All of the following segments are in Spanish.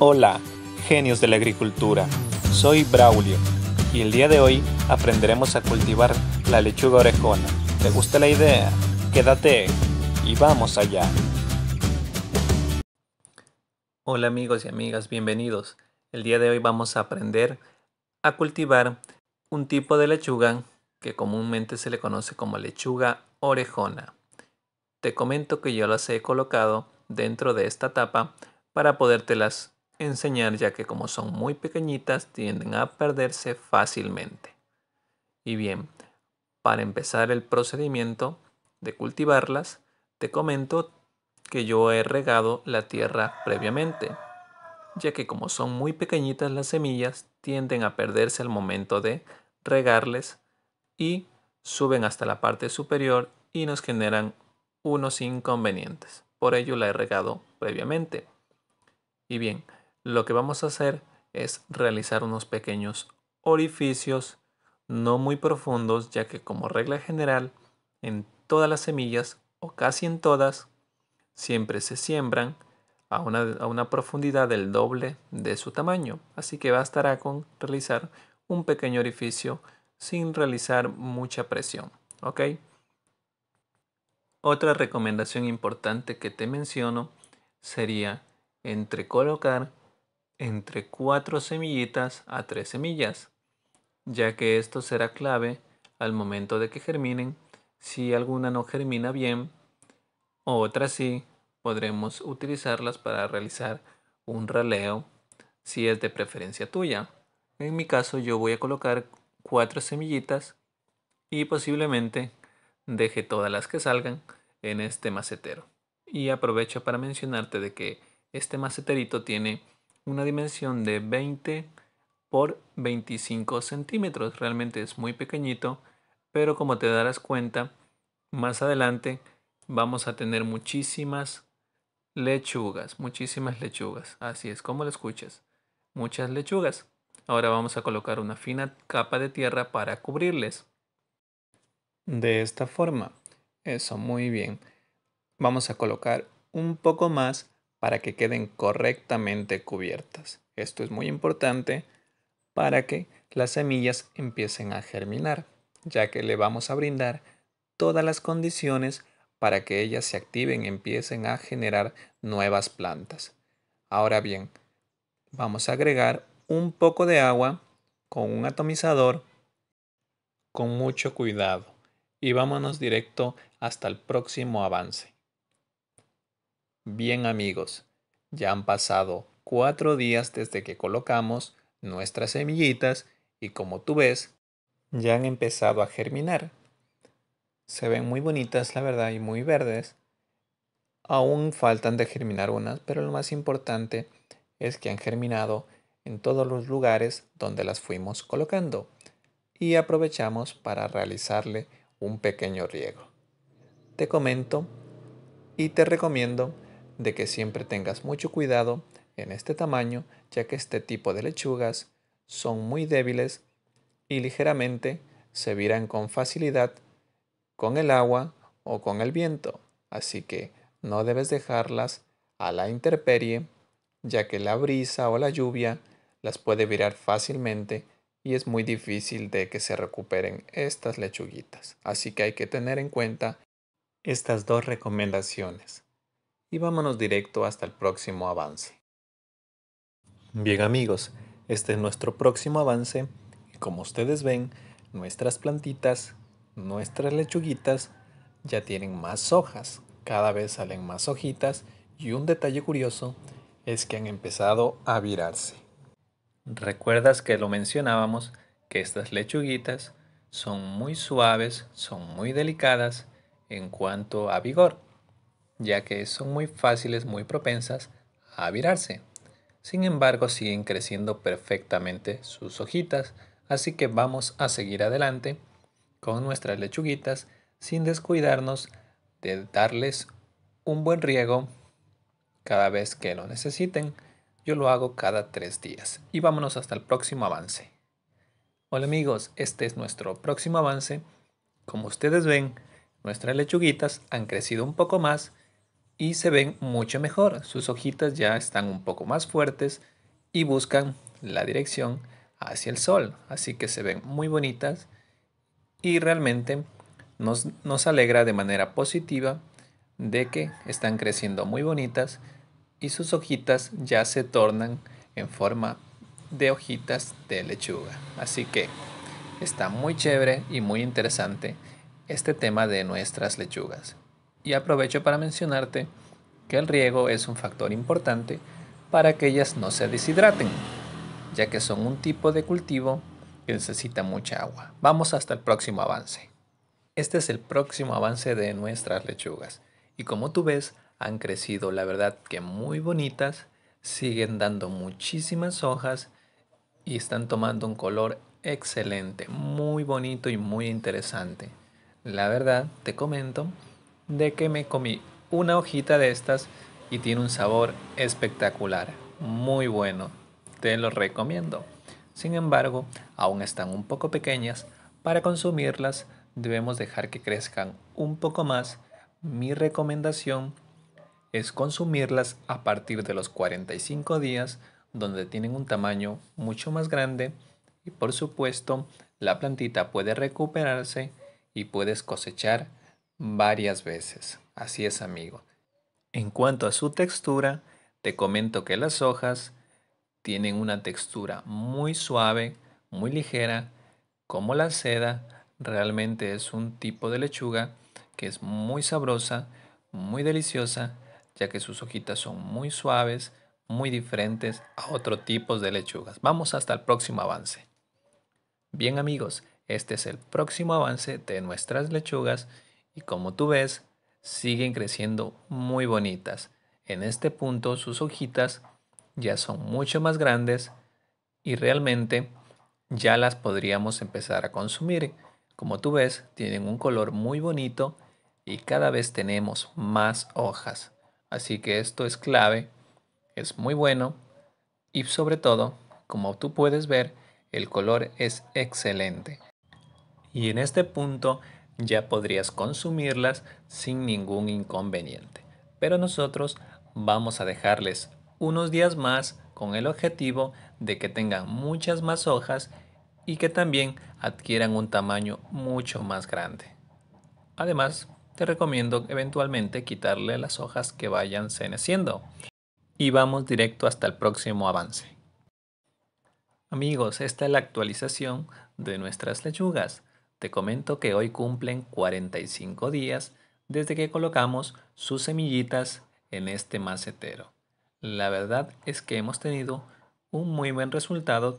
Hola, genios de la agricultura. Soy Braulio y el día de hoy aprenderemos a cultivar la lechuga orejona. ¿Te gusta la idea? Quédate y vamos allá. Hola amigos y amigas, bienvenidos. El día de hoy vamos a aprender a cultivar un tipo de lechuga que comúnmente se le conoce como lechuga orejona. Te comento que yo las he colocado dentro de esta tapa para podértelas enseñar ya que como son muy pequeñitas tienden a perderse fácilmente. Y bien, para empezar el procedimiento de cultivarlas, te comento que yo he regado la tierra previamente, ya que como son muy pequeñitas las semillas tienden a perderse al momento de regarles y suben hasta la parte superior y nos generan unos inconvenientes. Por ello la he regado previamente. Y bien, lo que vamos a hacer es realizar unos pequeños orificios no muy profundos ya que como regla general en todas las semillas o casi en todas siempre se siembran a una, a una profundidad del doble de su tamaño así que bastará con realizar un pequeño orificio sin realizar mucha presión ok otra recomendación importante que te menciono sería entre colocar entre cuatro semillitas a tres semillas, ya que esto será clave al momento de que germinen. Si alguna no germina bien o otra sí, podremos utilizarlas para realizar un raleo si es de preferencia tuya. En mi caso yo voy a colocar cuatro semillitas y posiblemente deje todas las que salgan en este macetero. Y aprovecho para mencionarte de que este maceterito tiene una dimensión de 20 por 25 centímetros. Realmente es muy pequeñito, pero como te darás cuenta, más adelante vamos a tener muchísimas lechugas, muchísimas lechugas. Así es como lo escuchas, muchas lechugas. Ahora vamos a colocar una fina capa de tierra para cubrirles. De esta forma. Eso, muy bien. Vamos a colocar un poco más para que queden correctamente cubiertas. Esto es muy importante para que las semillas empiecen a germinar, ya que le vamos a brindar todas las condiciones para que ellas se activen y empiecen a generar nuevas plantas. Ahora bien, vamos a agregar un poco de agua con un atomizador con mucho cuidado y vámonos directo hasta el próximo avance. Bien amigos, ya han pasado cuatro días desde que colocamos nuestras semillitas y como tú ves, ya han empezado a germinar. Se ven muy bonitas, la verdad, y muy verdes. Aún faltan de germinar unas, pero lo más importante es que han germinado en todos los lugares donde las fuimos colocando y aprovechamos para realizarle un pequeño riego. Te comento y te recomiendo de que siempre tengas mucho cuidado en este tamaño, ya que este tipo de lechugas son muy débiles y ligeramente se viran con facilidad con el agua o con el viento, así que no debes dejarlas a la intemperie, ya que la brisa o la lluvia las puede virar fácilmente y es muy difícil de que se recuperen estas lechuguitas. Así que hay que tener en cuenta estas dos recomendaciones y vámonos directo hasta el próximo avance. Bien amigos, este es nuestro próximo avance y como ustedes ven, nuestras plantitas, nuestras lechuguitas ya tienen más hojas, cada vez salen más hojitas y un detalle curioso es que han empezado a virarse. Recuerdas que lo mencionábamos que estas lechuguitas son muy suaves, son muy delicadas en cuanto a vigor ya que son muy fáciles, muy propensas a virarse. Sin embargo, siguen creciendo perfectamente sus hojitas, así que vamos a seguir adelante con nuestras lechuguitas sin descuidarnos de darles un buen riego cada vez que lo necesiten. Yo lo hago cada tres días. Y vámonos hasta el próximo avance. Hola amigos, este es nuestro próximo avance. Como ustedes ven, nuestras lechuguitas han crecido un poco más y se ven mucho mejor. Sus hojitas ya están un poco más fuertes y buscan la dirección hacia el sol. Así que se ven muy bonitas y realmente nos, nos alegra de manera positiva de que están creciendo muy bonitas y sus hojitas ya se tornan en forma de hojitas de lechuga. Así que está muy chévere y muy interesante este tema de nuestras lechugas y aprovecho para mencionarte que el riego es un factor importante para que ellas no se deshidraten, ya que son un tipo de cultivo que necesita mucha agua. Vamos hasta el próximo avance. Este es el próximo avance de nuestras lechugas y como tú ves han crecido la verdad que muy bonitas, siguen dando muchísimas hojas y están tomando un color excelente, muy bonito y muy interesante. La verdad, te comento de que me comí una hojita de estas y tiene un sabor espectacular, muy bueno, te lo recomiendo. Sin embargo, aún están un poco pequeñas, para consumirlas debemos dejar que crezcan un poco más. Mi recomendación es consumirlas a partir de los 45 días, donde tienen un tamaño mucho más grande y por supuesto la plantita puede recuperarse y puedes cosechar varias veces. Así es, amigo. En cuanto a su textura, te comento que las hojas tienen una textura muy suave, muy ligera, como la seda. Realmente es un tipo de lechuga que es muy sabrosa, muy deliciosa, ya que sus hojitas son muy suaves, muy diferentes a otro tipo de lechugas. Vamos hasta el próximo avance. Bien amigos, este es el próximo avance de nuestras lechugas y como tú ves, siguen creciendo muy bonitas. En este punto sus hojitas ya son mucho más grandes y realmente ya las podríamos empezar a consumir. Como tú ves, tienen un color muy bonito y cada vez tenemos más hojas. Así que esto es clave, es muy bueno y sobre todo, como tú puedes ver, el color es excelente. Y en este punto ya podrías consumirlas sin ningún inconveniente. Pero nosotros vamos a dejarles unos días más con el objetivo de que tengan muchas más hojas y que también adquieran un tamaño mucho más grande. Además, te recomiendo eventualmente quitarle las hojas que vayan ceneciendo. Y vamos directo hasta el próximo avance. Amigos, esta es la actualización de nuestras lechugas. Te comento que hoy cumplen 45 días desde que colocamos sus semillitas en este macetero. La verdad es que hemos tenido un muy buen resultado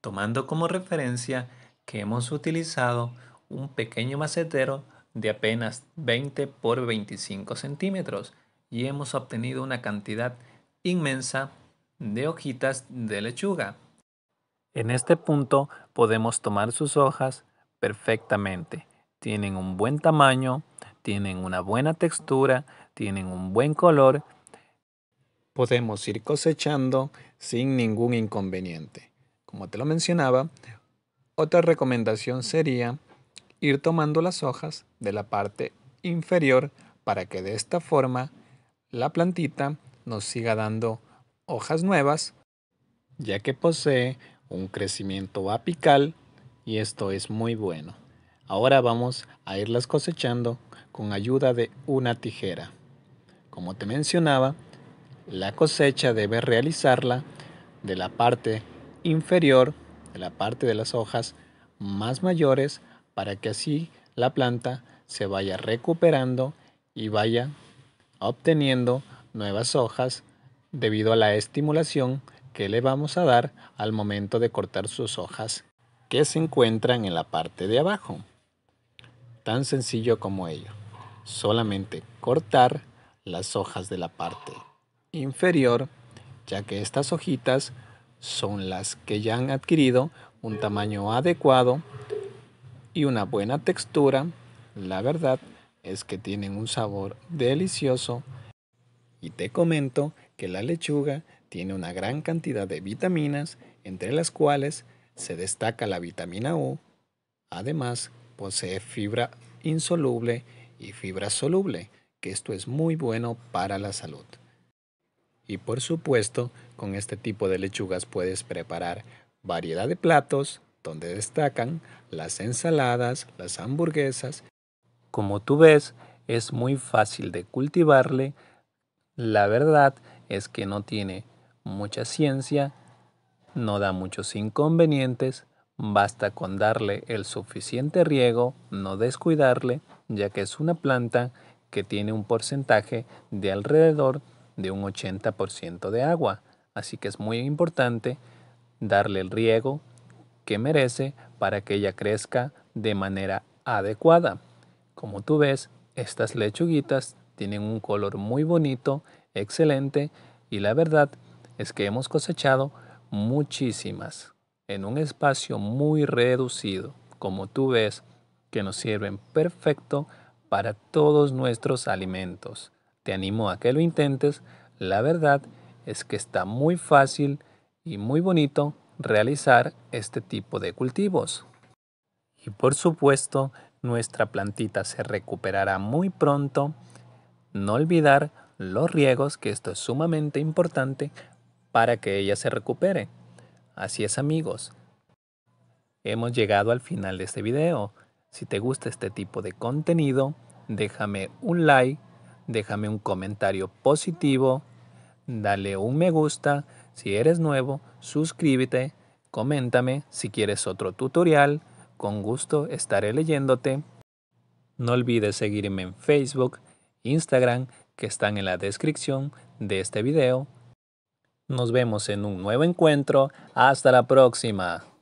tomando como referencia que hemos utilizado un pequeño macetero de apenas 20 por 25 centímetros y hemos obtenido una cantidad inmensa de hojitas de lechuga. En este punto podemos tomar sus hojas, perfectamente. Tienen un buen tamaño, tienen una buena textura, tienen un buen color. Podemos ir cosechando sin ningún inconveniente. Como te lo mencionaba, otra recomendación sería ir tomando las hojas de la parte inferior para que de esta forma la plantita nos siga dando hojas nuevas, ya que posee un crecimiento apical y esto es muy bueno. Ahora vamos a irlas cosechando con ayuda de una tijera. Como te mencionaba, la cosecha debe realizarla de la parte inferior, de la parte de las hojas más mayores, para que así la planta se vaya recuperando y vaya obteniendo nuevas hojas debido a la estimulación que le vamos a dar al momento de cortar sus hojas se encuentran en la parte de abajo. Tan sencillo como ello. Solamente cortar las hojas de la parte inferior, ya que estas hojitas son las que ya han adquirido un tamaño adecuado y una buena textura. La verdad es que tienen un sabor delicioso y te comento que la lechuga tiene una gran cantidad de vitaminas, entre las cuales se destaca la vitamina U. Además, posee fibra insoluble y fibra soluble, que esto es muy bueno para la salud. Y por supuesto, con este tipo de lechugas puedes preparar variedad de platos donde destacan las ensaladas, las hamburguesas. Como tú ves, es muy fácil de cultivarle. La verdad es que no tiene mucha ciencia no da muchos inconvenientes, basta con darle el suficiente riego, no descuidarle, ya que es una planta que tiene un porcentaje de alrededor de un 80% de agua, así que es muy importante darle el riego que merece para que ella crezca de manera adecuada. Como tú ves, estas lechuguitas tienen un color muy bonito, excelente, y la verdad es que hemos cosechado muchísimas en un espacio muy reducido, como tú ves, que nos sirven perfecto para todos nuestros alimentos. Te animo a que lo intentes. La verdad es que está muy fácil y muy bonito realizar este tipo de cultivos. Y por supuesto, nuestra plantita se recuperará muy pronto. No olvidar los riegos, que esto es sumamente importante para que ella se recupere. Así es amigos. Hemos llegado al final de este video. Si te gusta este tipo de contenido, déjame un like, déjame un comentario positivo, dale un me gusta. Si eres nuevo, suscríbete, coméntame si quieres otro tutorial. Con gusto estaré leyéndote. No olvides seguirme en Facebook, Instagram, que están en la descripción de este video. Nos vemos en un nuevo encuentro. Hasta la próxima.